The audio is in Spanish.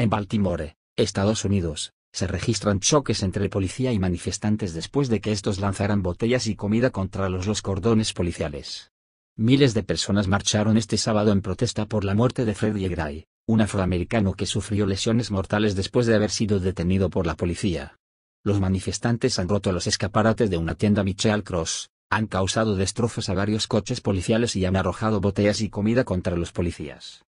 En Baltimore, Estados Unidos, se registran choques entre policía y manifestantes después de que estos lanzaran botellas y comida contra los, los cordones policiales. Miles de personas marcharon este sábado en protesta por la muerte de Freddie Gray, un afroamericano que sufrió lesiones mortales después de haber sido detenido por la policía. Los manifestantes han roto los escaparates de una tienda Michel Cross, han causado destrozos a varios coches policiales y han arrojado botellas y comida contra los policías.